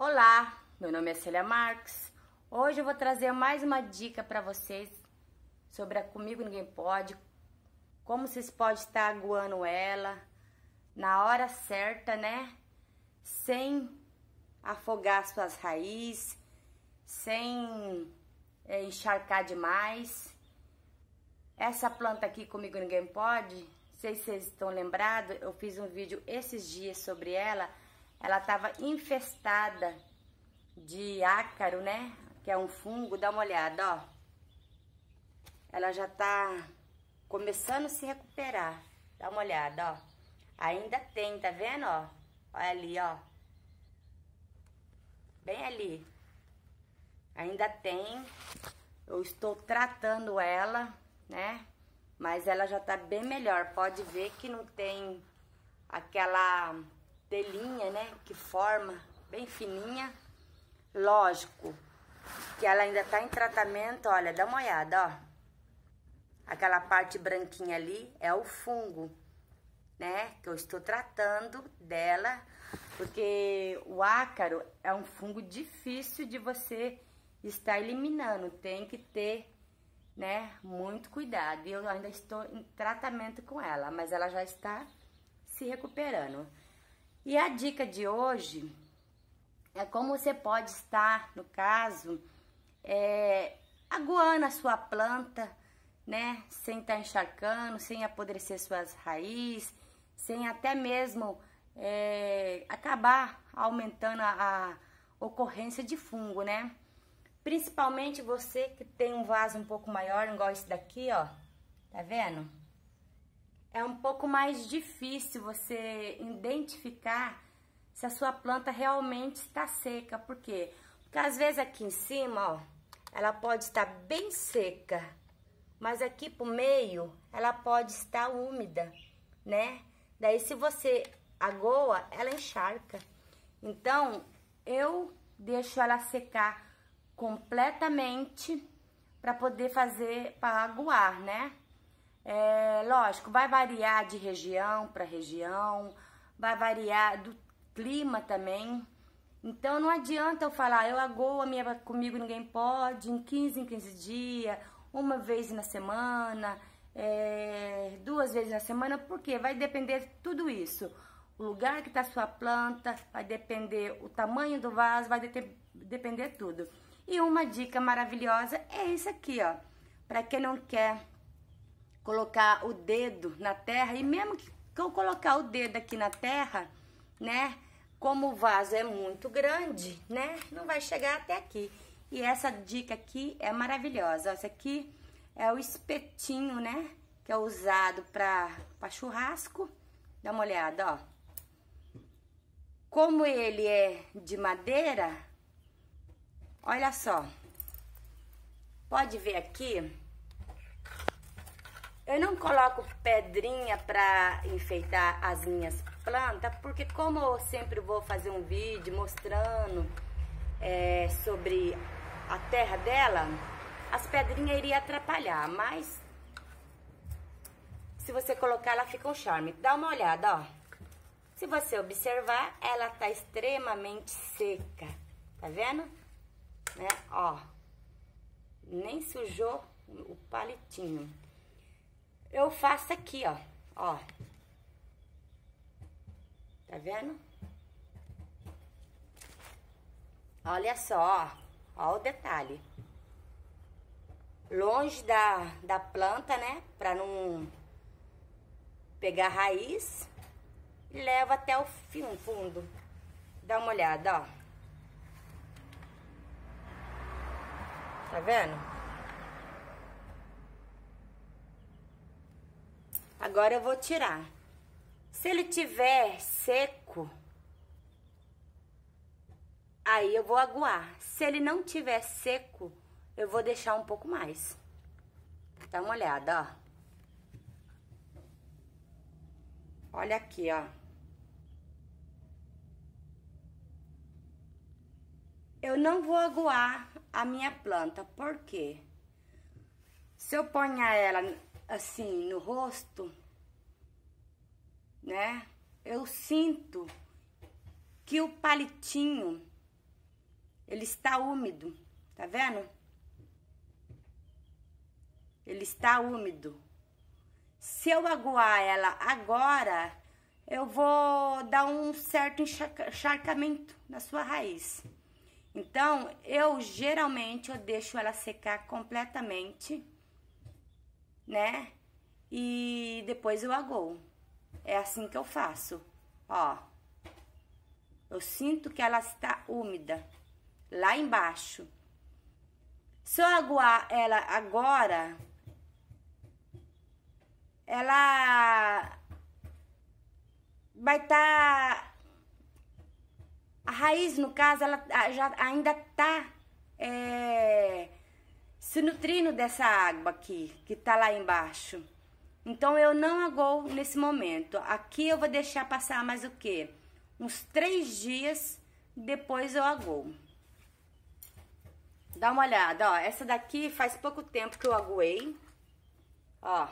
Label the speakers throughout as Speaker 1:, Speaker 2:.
Speaker 1: Olá, meu nome é Célia Marques. Hoje eu vou trazer mais uma dica para vocês sobre a Comigo Ninguém Pode, como vocês podem estar aguando ela na hora certa, né? Sem afogar suas raízes, sem é, encharcar demais. Essa planta aqui comigo ninguém pode, sei se vocês estão lembrados, eu fiz um vídeo esses dias sobre ela, ela estava infestada de ácaro, né? Que é um fungo, dá uma olhada, ó. Ela já tá começando a se recuperar. Dá uma olhada, ó. Ainda tem, tá vendo, ó? Olha ali, ó. Bem ali. Ainda tem. Eu estou tratando ela, né? Mas ela já tá bem melhor. Pode ver que não tem aquela telinha, né? Que forma bem fininha. Lógico que ela ainda tá em tratamento, olha, dá uma olhada, ó. Aquela parte branquinha ali é o fungo, né? Que eu estou tratando dela, porque o ácaro é um fungo difícil de você estar eliminando. Tem que ter, né, muito cuidado. E eu ainda estou em tratamento com ela, mas ela já está se recuperando. E a dica de hoje é como você pode estar, no caso, é, aguando a sua planta, né? Sem estar tá encharcando, sem apodrecer suas raízes, sem até mesmo é, acabar aumentando a, a ocorrência de fungo, né? Principalmente você que tem um vaso um pouco maior, igual esse daqui, ó. Tá vendo? é um pouco mais difícil você identificar se a sua planta realmente está seca. Por quê? Porque às vezes aqui em cima, ó, ela pode estar bem seca, mas aqui pro meio ela pode estar úmida, né? Daí se você agoa, ela encharca. Então, eu deixo ela secar completamente para poder fazer, para aguar, né? É, lógico, vai variar de região para região, vai variar do clima também. Então não adianta eu falar, eu agoa minha comigo ninguém pode, em 15 em 15 dias, uma vez na semana, é, duas vezes na semana, porque vai depender tudo isso. O lugar que está sua planta, vai depender o tamanho do vaso, vai de depender tudo. E uma dica maravilhosa é isso aqui, ó. Para quem não quer colocar o dedo na terra, e mesmo que eu colocar o dedo aqui na terra, né? Como o vaso é muito grande, né? Não vai chegar até aqui. E essa dica aqui é maravilhosa. Essa aqui é o espetinho, né? Que é usado para churrasco. Dá uma olhada, ó. Como ele é de madeira, olha só. Pode ver aqui eu não coloco pedrinha para enfeitar as minhas plantas, porque como eu sempre vou fazer um vídeo mostrando é, sobre a terra dela, as pedrinhas iriam atrapalhar, mas se você colocar, ela fica um charme. Dá uma olhada, ó. Se você observar, ela tá extremamente seca. Tá vendo? Né? Ó. Nem sujou o palitinho eu faço aqui, ó. Ó. Tá vendo? Olha só, ó o detalhe. Longe da, da planta, né? Pra não pegar raiz. E leva até o fim, fundo. Dá uma olhada, ó. Tá vendo? Agora eu vou tirar. Se ele tiver seco, aí eu vou aguar. Se ele não tiver seco, eu vou deixar um pouco mais. Dá uma olhada, ó. Olha aqui, ó. Eu não vou aguar a minha planta, por quê? Se eu ponhar ela assim no rosto, né? Eu sinto que o palitinho ele está úmido, tá vendo? Ele está úmido. Se eu aguar ela agora, eu vou dar um certo encharcamento na sua raiz. Então, eu geralmente eu deixo ela secar completamente né? E depois eu agou. É assim que eu faço, ó. Eu sinto que ela está úmida lá embaixo. Se eu aguar ela agora, ela vai estar tá... a raiz no caso ela já ainda tá se nutrindo dessa água aqui, que está lá embaixo. Então eu não agou nesse momento. Aqui eu vou deixar passar mais o quê? Uns três dias, depois eu agou. Dá uma olhada, ó. Essa daqui faz pouco tempo que eu aguei. Ó.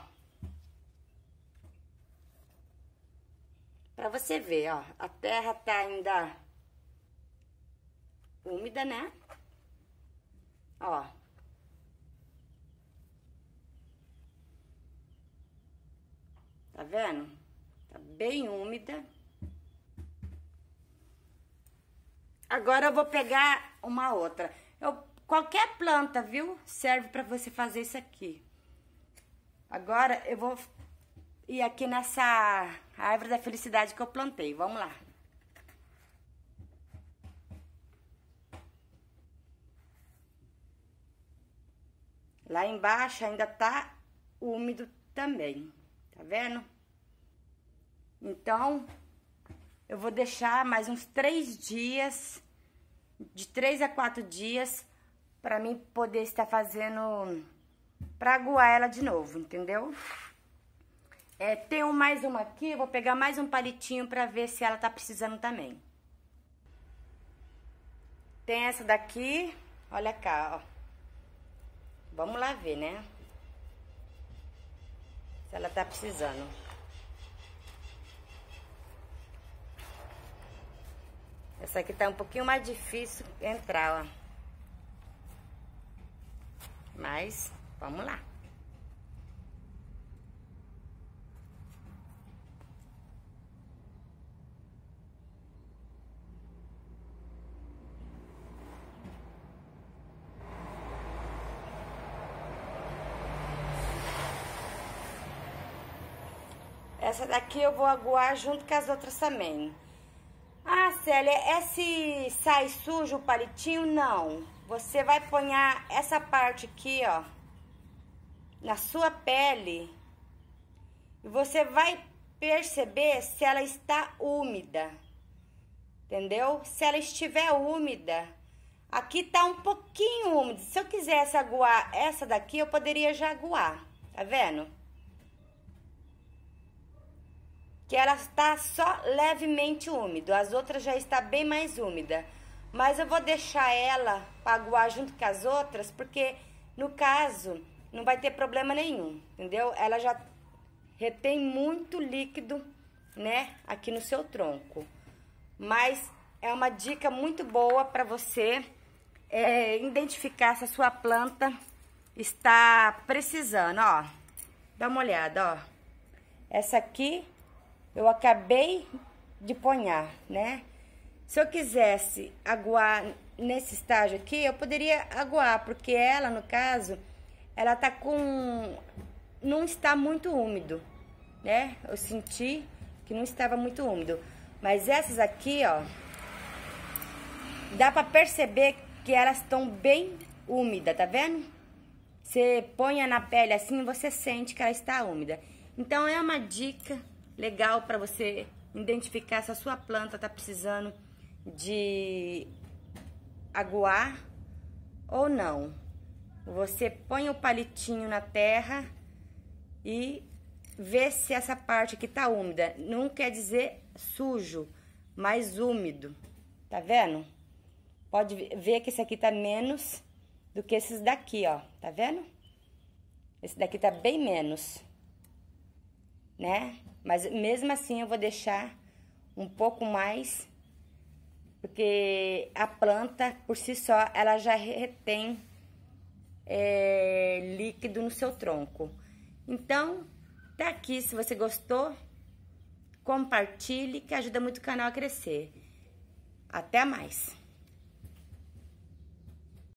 Speaker 1: Pra você ver, ó. A terra tá ainda úmida, né? Ó. Tá vendo? Tá bem úmida. Agora eu vou pegar uma outra. Eu, qualquer planta, viu? Serve para você fazer isso aqui. Agora eu vou ir aqui nessa árvore da felicidade que eu plantei. Vamos lá. Lá embaixo ainda tá úmido também. Tá vendo? Então, eu vou deixar mais uns três dias, de três a quatro dias, pra mim poder estar fazendo, pra aguar ela de novo, entendeu? É, tenho mais uma aqui, vou pegar mais um palitinho pra ver se ela tá precisando também. Tem essa daqui, olha cá, ó. Vamos lá ver, né? ela tá precisando. Essa aqui tá um pouquinho mais difícil entrar, ó. Mas, vamos lá. Essa daqui eu vou aguar junto com as outras também. Ah, Célia, esse sai sujo o palitinho? Não. Você vai ponhar essa parte aqui, ó, na sua pele. E você vai perceber se ela está úmida. Entendeu? Se ela estiver úmida, aqui tá um pouquinho úmida. Se eu quisesse aguar essa daqui, eu poderia já aguar. Tá vendo? que ela está só levemente úmida, as outras já está bem mais úmida. Mas eu vou deixar ela paguar junto com as outras, porque no caso não vai ter problema nenhum, entendeu? Ela já retém muito líquido, né, aqui no seu tronco. Mas é uma dica muito boa para você é, identificar se a sua planta está precisando, ó. Dá uma olhada, ó. Essa aqui eu acabei de ponhar, né? Se eu quisesse aguar nesse estágio aqui, eu poderia aguar, porque ela, no caso, ela tá com... não está muito úmido, né? Eu senti que não estava muito úmido. Mas essas aqui, ó, dá pra perceber que elas estão bem úmidas, tá vendo? Você põe na pele assim, você sente que ela está úmida. Então, é uma dica legal para você identificar se a sua planta está precisando de aguar ou não. Você põe o palitinho na terra e vê se essa parte aqui está úmida. Não quer dizer sujo, mas úmido. Tá vendo? Pode ver que esse aqui tá menos do que esses daqui, ó. Tá vendo? Esse daqui tá bem menos, né? Mas mesmo assim eu vou deixar um pouco mais, porque a planta por si só ela já retém é, líquido no seu tronco. Então, tá aqui. Se você gostou, compartilhe, que ajuda muito o canal a crescer. Até mais!